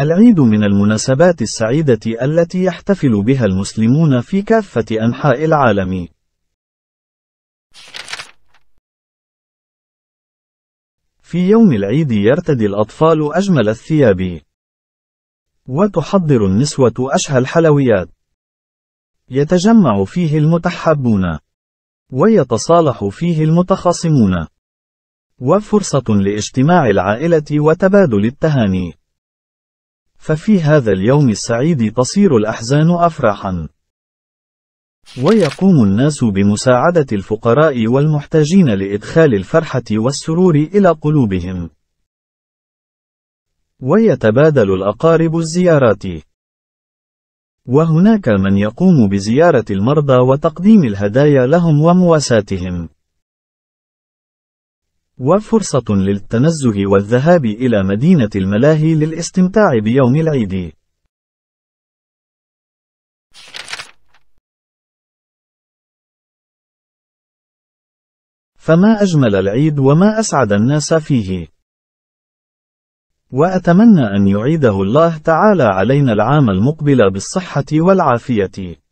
العيد من المناسبات السعيدة التي يحتفل بها المسلمون في كافة أنحاء العالم. في يوم العيد يرتدي الأطفال أجمل الثياب. وتحضر النسوة أشهى الحلويات. يتجمع فيه المتحابون. ويتصالح فيه المتخاصمون. وفرصة لاجتماع العائلة وتبادل التهاني. ففي هذا اليوم السعيد تصير الأحزان أفراحا ويقوم الناس بمساعدة الفقراء والمحتاجين لإدخال الفرحة والسرور إلى قلوبهم ويتبادل الأقارب الزيارات وهناك من يقوم بزيارة المرضى وتقديم الهدايا لهم ومواساتهم وفرصة للتنزه والذهاب إلى مدينة الملاهي للاستمتاع بيوم العيد. فما أجمل العيد وما أسعد الناس فيه. وأتمنى أن يعيده الله تعالى علينا العام المقبل بالصحة والعافية.